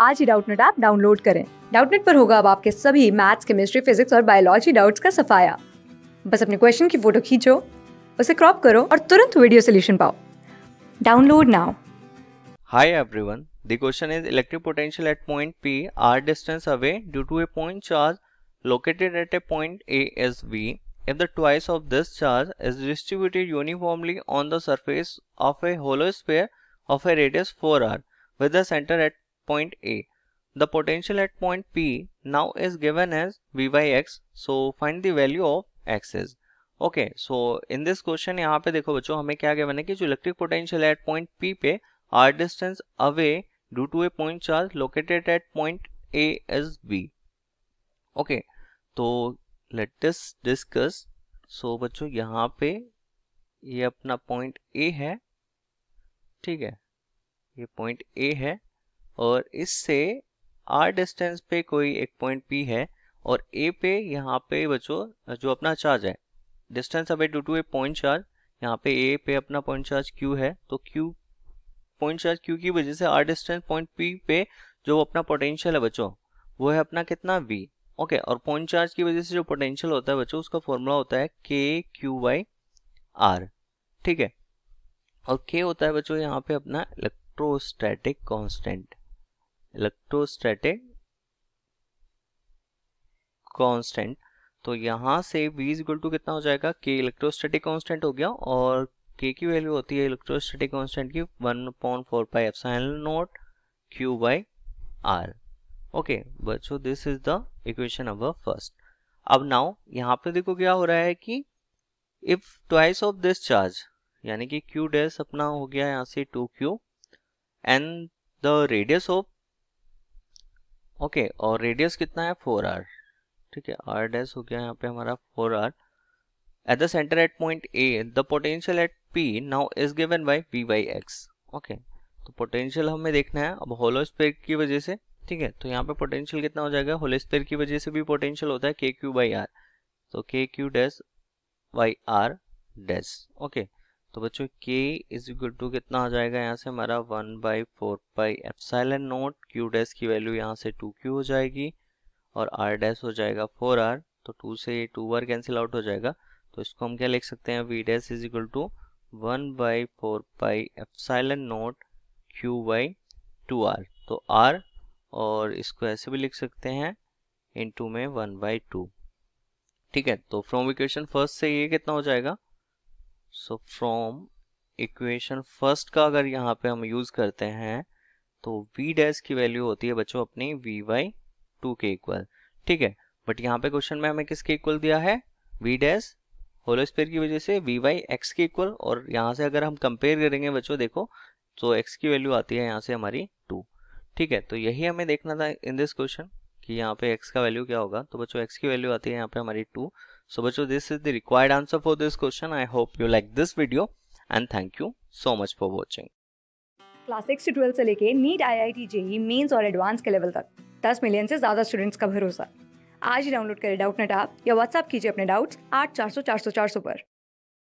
आज ही Doubtnut app download करें डाउटनेट पर होगा अब आपके सभी मैथ्स केमिस्ट्री फिजिक्स और बायोलॉजी डाउट्स का सफाया बस अपने क्वेश्चन की फोटो खींचो उसे क्रॉप करो और तुरंत वीडियो सोल्यूशन पाओ download now hi everyone The question is electric potential at point P r distance away due to a point charge located at a point A is V. If the twice of this charge is distributed uniformly on the surface of a hollow sphere of a radius 4r with the center at point A. The potential at point P now is given as V by X. So find the value of x is. Okay, so in this question यहाँ पे देखो बच्चों हमें क्या given है कि जो electric potential at point P पे r distance away due to a point charge located at point A is B Okay, तो let us discuss. So बच्चों यहाँ पे ये अपना point A है ठीक है ये पॉइंट ए है और इससे आर डिस्टेंस पे कोई एक पॉइंट पी है और ए पे यहाँ पे बच्चों जो अपना चार्ज है distance away due to a point charge यहाँ पे ए पे अपना पॉइंट चार्ज क्यू है तो क्यू पॉइंट चार्ज क्यू की वजह से आर डिस्टेंस पॉइंट पी पे जो अपना पोटेंशियल है बच्चों वो है अपना कितना वी ओके और पॉइंट चार्ज की वजह से जो पोटेंशियल होता है बच्चों उसका फॉर्मूला होता है के क्यू बाई आर ठीक है और के होता है बच्चों यहाँ पे अपना इलेक्ट्रोस्टैटिक कॉन्स्टेंट इलेक्ट्रोस्टैटिक कांस्टेंट तो यहां से v इक्वल टू कितना हो जाएगा k इलेक्ट्रोस्टैटिक कांस्टेंट हो गया और k की वैल्यू होती है इलेक्ट्रोस्टैटिक कांस्टेंट की 1 upon four pi epsilon naught q by r okay बच्चों this is the equation number first अब नाउ यहां पे देखो क्या हो रहा है कि if twice of this charge यानी कि q डैश अपना हो गया यहां से two q and the radius of okay okay, और रेडियस कितना है फोर आर ठीक है आर डैस हो गया यहाँ पे हमारा four r at the centre at point A the potential at P now is given by V by x okay तो पोटेंशियल हमें देखना है अब होलो स्पेयर की वजह से ठीक है तो यहाँ पे पोटेंशियल कितना हो जाएगा होलो स्पेयर की वजह से भी पोटेंशियल होता है के क्यू बाई आर तो k q dash by r dash okay तो बच्चों के इज इक्वल टू कितना आ जाएगा यहाँ से हमारा one by four by epsilon naught q dash की वैल्यू यहाँ से टू क्यू हो जाएगी और आर डैस हो जाएगा फोर आर तो टू से टू बार कैंसिल आउट हो जाएगा तो इसको हम क्या लिख सकते हैं V dash is equal to one by four by epsilon naught q by two r तो आर और इसको ऐसे भी लिख सकते हैं इन टू में वन बाई टू ठीक है तो फ्रॉम इक्वेशन फर्स्ट से ये कितना हो जाएगा सो फ्रॉम इक्वेशन फर्स्ट का अगर यहाँ पे हम यूज करते हैं तो v डैश की वैल्यू होती है बच्चों अपनी v वाई टू के इक्वल ठीक है बट यहाँ पे क्वेश्चन में हमें किसके इक्वल दिया है v डैश होलोस्पेयर की वजह से वी वाई एक्स के इक्वल और यहाँ से अगर हम कंपेयर करेंगे बच्चों देखो तो एक्स की वैल्यू आती है यहाँ से हमारी टू ठीक है तो यही हमें देखना था इन दिस क्वेश्चन कि यहाँ पे x का वैल्यू क्या होगा तो बच्चों x की वैल्यू आती है यहाँ पे हमारी टू सो बच्चों this is the required answer for this question I hope you like this video and thank you so much for watching class six से ट्वेल्थ से लेके NEET I I T JEE mains और advance के level तक दस million से ज्यादा students का भरोसा आज ही डाउनलोड करें डाउट नेट आप या व्हाट्सअप कीजिए अपने डाउट्स आठ चार सौ चार सौ चार सौ पर